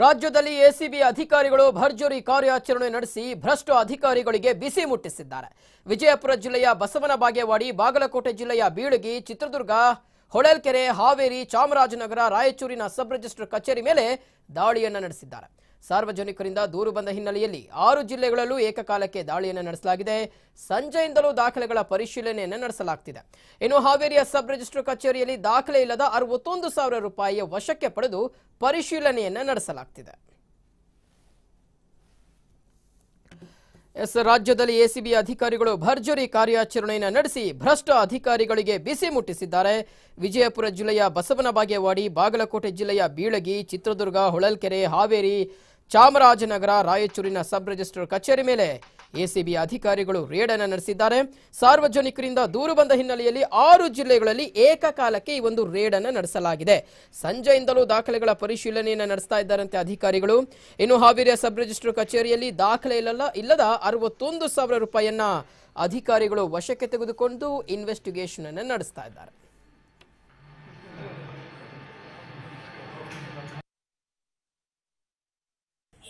ರಾಜ್ಯದಲ್ಲಿ ಎಸಿಬಿ ಅಧಿಕಾರಿಗಳು ಭರ್ಜರಿ ಕಾರ್ಯಾಚರಣೆ ನಡೆಸಿ ಭ್ರಷ್ಟ ಅಧಿಕಾರಿಗಳಿಗೆ ಬಿಸಿ ಮುಟ್ಟಿಸಿದ್ದಾರೆ ವಿಜಯಪುರ ಜಿಲ್ಲೆಯ ಬಸವನ ಬಾಗೇವಾಡಿ ಬಾಗಲಕೋಟೆ ಜಿಲ್ಲೆಯ ಬೀಳಗಿ ಚಿತ್ರದುರ್ಗ ಹೊಳಲ್ಕೆರೆ ಹಾವೇರಿ ಚಾಮರಾಜನಗರ ರಾಯಚೂರಿನ ಸಬ್ ರಿಜಿಸ್ಟರ್ ಕಚೇರಿ ಮೇಲೆ ದಾಳಿಯನ್ನು ನಡೆಸಿದ್ದಾರೆ ಸಾರ್ವಜನಿಕರಿಂದ ದೂರು ಬಂದ ಹಿನ್ನೆಲೆಯಲ್ಲಿ ಆರು ಜಿಲ್ಲೆಗಳಲ್ಲೂ ಏಕಕಾಲಕ್ಕೆ ದಾಳಿಯನ್ನು ನಡೆಸಲಾಗಿದೆ ಸಂಜೆಯಿಂದಲೂ ದಾಖಲೆಗಳ ಪರಿಶೀಲನೆಯನ್ನು ನಡೆಸಲಾಗುತ್ತಿದೆ ಇನ್ನು ಹಾವೇರಿಯ ಸಬ್ ರಿಜಿಸ್ಟರ್ ಕಚೇರಿಯಲ್ಲಿ ದಾಖಲೆ ಇಲ್ಲದ ಅರವತ್ತೊಂದು ಸಾವಿರ ರೂಪಾಯಿಯ ವಶಕ್ಕೆ ಪಡೆದು ಪರಿಶೀಲನೆಯನ್ನು ನಡೆಸಲಾಗುತ್ತಿದೆ ಎಸ್ ರಾಜ್ಯದಲ್ಲಿ ಎಸಿಬಿ ಅಧಿಕಾರಿಗಳು ಭರ್ಜರಿ ಕಾರ್ಯಾಚರಣೆಯನ್ನು ನಡೆಸಿ ಭ್ರಷ್ಟ ಅಧಿಕಾರಿಗಳಿಗೆ ಬಿಸಿ ಮುಟ್ಟಿಸಿದ್ದಾರೆ ವಿಜಯಪುರ ಜಿಲ್ಲೆಯ ಬಸವನ ಬಾಗೇವಾಡಿ ಬಾಗಲಕೋಟೆ ಜಿಲ್ಲೆಯ ಬೀಳಗಿ ಚಿತ್ರದುರ್ಗ ಹೊಳಲ್ಕೆರೆ ಹಾವೇರಿ ಚಾಮರಾಜನಗರ ರಾಯಚೂರಿನ ಸಬ್ ರಿಜಿಸ್ಟರ್ ಕಚೇರಿ ಮೇಲೆ ಎಸಿಬಿ ಅಧಿಕಾರಿಗಳು ರೇಡ್ ಅನ್ನು ನಡೆಸಿದ್ದಾರೆ ಸಾರ್ವಜನಿಕರಿಂದ ದೂರು ಬಂದ ಹಿನ್ನೆಲೆಯಲ್ಲಿ ಆರು ಜಿಲ್ಲೆಗಳಲ್ಲಿ ಏಕಕಾಲಕ್ಕೆ ಈ ಒಂದು ರೇಡ್ ಅನ್ನು ನಡೆಸಲಾಗಿದೆ ಸಂಜೆಯಿಂದಲೂ ದಾಖಲೆಗಳ ಪರಿಶೀಲನೆಯನ್ನು ನಡೆಸ್ತಾ ಇದ್ದಾರಂತೆ ಅಧಿಕಾರಿಗಳು ಇನ್ನು ಹಾವೇರಿಯ ಸಬ್ ರಿಜಿಸ್ಟರ್ ಕಚೇರಿಯಲ್ಲಿ ದಾಖಲೆ ಇಲ್ಲ ಇಲ್ಲದ ಅರವತ್ತೊಂದು ಸಾವಿರ ರೂಪಾಯಿಯನ್ನ ಅಧಿಕಾರಿಗಳು ವಶಕ್ಕೆ ತೆಗೆದುಕೊಂಡು ಇನ್ವೆಸ್ಟಿಗೇಷನ್ ಅನ್ನು ನಡೆಸ್ತಾ ಇದ್ದಾರೆ